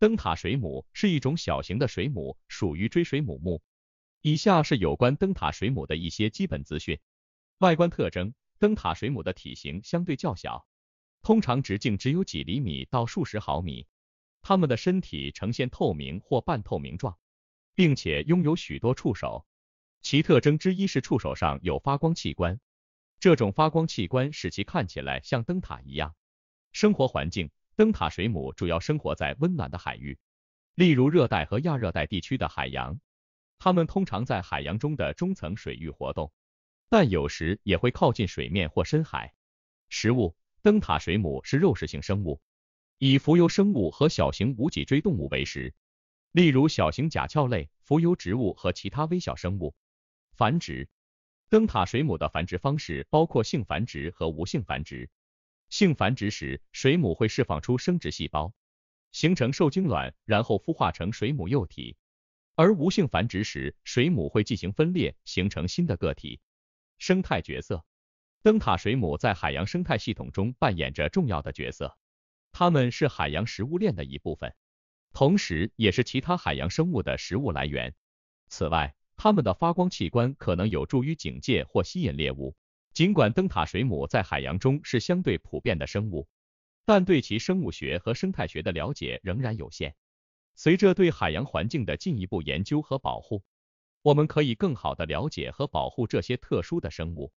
灯塔水母是一种小型的水母，属于锥水母目。以下是有关灯塔水母的一些基本资讯：外观特征，灯塔水母的体型相对较小，通常直径只有几厘米到数十毫米。它们的身体呈现透明或半透明状，并且拥有许多触手。其特征之一是触手上有发光器官，这种发光器官使其看起来像灯塔一样。生活环境。灯塔水母主要生活在温暖的海域，例如热带和亚热带地区的海洋。它们通常在海洋中的中层水域活动，但有时也会靠近水面或深海。食物，灯塔水母是肉食性生物，以浮游生物和小型无脊椎动物为食，例如小型甲壳类、浮游植物和其他微小生物。繁殖，灯塔水母的繁殖方式包括性繁殖和无性繁殖。性繁殖时，水母会释放出生殖细胞，形成受精卵，然后孵化成水母幼体；而无性繁殖时，水母会进行分裂，形成新的个体。生态角色：灯塔水母在海洋生态系统中扮演着重要的角色，它们是海洋食物链的一部分，同时也是其他海洋生物的食物来源。此外，它们的发光器官可能有助于警戒或吸引猎物。尽管灯塔水母在海洋中是相对普遍的生物，但对其生物学和生态学的了解仍然有限。随着对海洋环境的进一步研究和保护，我们可以更好地了解和保护这些特殊的生物。